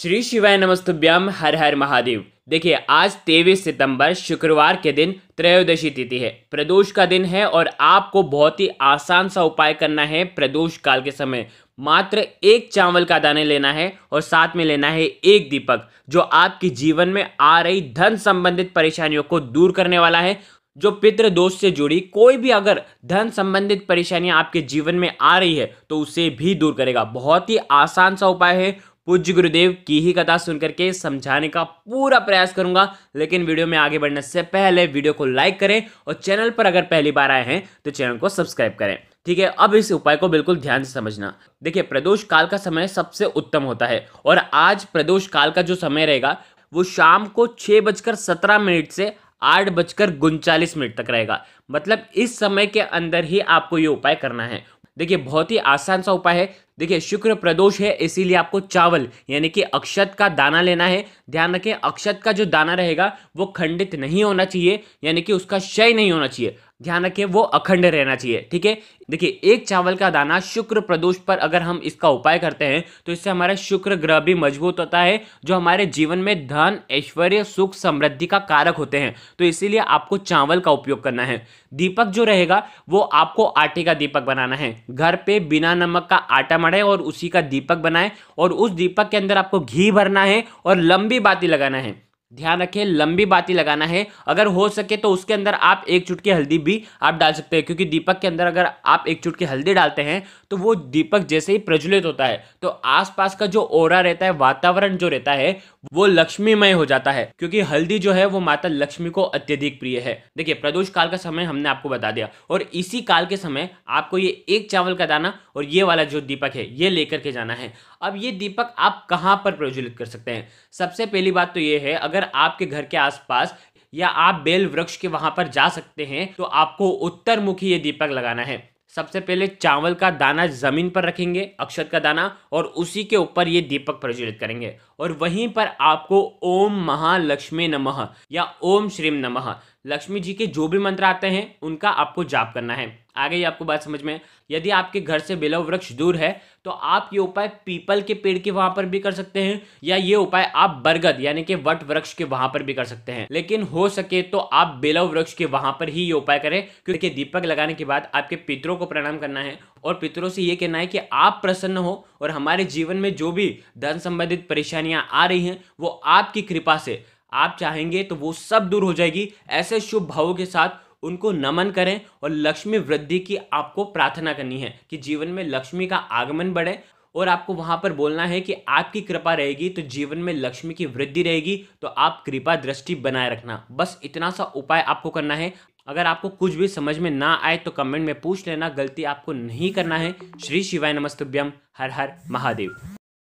श्री शिवाय नमस्तभ्याम हर हर महादेव देखिए आज तेईस सितंबर शुक्रवार के दिन त्रयोदशी तिथि है प्रदोष का दिन है और आपको बहुत ही आसान सा उपाय करना है प्रदोष काल के समय मात्र एक चावल का दाने लेना है और साथ में लेना है एक दीपक जो आपके जीवन में आ रही धन संबंधित परेशानियों को दूर करने वाला है जो पितृ दोष से जुड़ी कोई भी अगर धन संबंधित परेशानियां आपके जीवन में आ रही है तो उसे भी दूर करेगा बहुत ही आसान सा उपाय है पूज्य गुरुदेव की ही कथा सुन करके समझाने का पूरा प्रयास करूंगा लेकिन वीडियो में आगे बढ़ने से पहले वीडियो को लाइक करें और चैनल पर अगर पहली बार आए हैं तो चैनल को सब्सक्राइब करें ठीक है अब इस उपाय को बिल्कुल ध्यान से समझना देखिए प्रदोष काल का समय सबसे उत्तम होता है और आज प्रदोष काल का जो समय रहेगा वो शाम को छः बजकर सत्रह मिनट से आठ बजकर उनचालीस मिनट तक रहेगा मतलब इस समय के अंदर ही आपको ये उपाय करना है देखिए बहुत ही आसान सा उपाय है देखिए शुक्र प्रदोष है इसीलिए आपको चावल यानी कि अक्षत का दाना लेना है ध्यान रखें अक्षत का जो दाना रहेगा वो खंडित नहीं होना चाहिए यानी कि उसका क्षय नहीं होना चाहिए ध्यान रखिए वो अखंड रहना चाहिए ठीक है देखिए एक चावल का दाना शुक्र प्रदोष पर अगर हम इसका उपाय करते हैं तो इससे हमारा शुक्र ग्रह भी मजबूत होता है जो हमारे जीवन में धन ऐश्वर्य सुख समृद्धि का कारक होते हैं तो इसीलिए आपको चावल का उपयोग करना है दीपक जो रहेगा वो आपको आटे का दीपक बनाना है घर पे बिना नमक का आटा मड़े और उसी का दीपक बनाए और उस दीपक के अंदर आपको घी भरना है और लंबी बाती लगाना है ध्यान रखें लंबी बाती लगाना है अगर हो सके तो उसके अंदर आप एक चुटकी हल्दी भी आप डाल सकते हैं क्योंकि दीपक के अंदर अगर आप एक चुटकी हल्दी डालते हैं तो वो दीपक जैसे ही प्रज्वलित होता है तो आसपास का जो ओरा रहता है वातावरण जो रहता है वो लक्ष्मीमय हो जाता है क्योंकि हल्दी जो है वो माता लक्ष्मी को अत्यधिक प्रिय है देखिए प्रदोष काल का समय हमने आपको बता दिया और इसी काल के समय आपको ये एक चावल का दाना और ये वाला जो दीपक है ये लेकर के जाना है अब ये दीपक आप कहाँ पर प्रज्वलित कर सकते हैं सबसे पहली बात तो ये है अगर आपके घर के आसपास या आप बेल वृक्ष के वहां पर जा सकते हैं तो आपको उत्तर मुखी ये दीपक लगाना है सबसे पहले चावल का दाना जमीन पर रखेंगे अक्षत का दाना और उसी के ऊपर ये दीपक प्रज्वलित करेंगे और वहीं पर आपको ओम महालक्ष्मी नमः या ओम श्रीम नमः लक्ष्मी जी के जो भी मंत्र आते हैं उनका आपको जाप करना है आगे ये आपको बात समझ में यदि आपके घर से बेलव वृक्ष दूर है तो आप ये उपाय पीपल के पेड़ के वहां पर भी कर सकते हैं या ये उपाय आप बरगद यानी कि वट वृक्ष के वहां पर भी कर सकते हैं लेकिन हो सके तो आप बेलव वृक्ष के वहां पर ही ये उपाय करें क्योंकि दीपक लगाने के बाद आपके पितरों को प्रणाम करना है और पितरों से ये कहना है कि आप प्रसन्न हो और हमारे जीवन में जो भी धन संबंधित परेशानियां आ रही हैं वो आपकी कृपा से आप चाहेंगे तो वो सब दूर हो जाएगी ऐसे शुभ भावों के साथ उनको नमन करें और लक्ष्मी वृद्धि की आपको प्रार्थना करनी है कि जीवन में लक्ष्मी का आगमन बढ़े और आपको वहाँ पर बोलना है कि आपकी कृपा रहेगी तो जीवन में लक्ष्मी की वृद्धि रहेगी तो आप कृपा दृष्टि बनाए रखना बस इतना सा उपाय आपको करना है अगर आपको कुछ भी समझ में ना आए तो कमेंट में पूछ लेना गलती आपको नहीं करना है श्री शिवाय नमस्तुभ्यम हर हर महादेव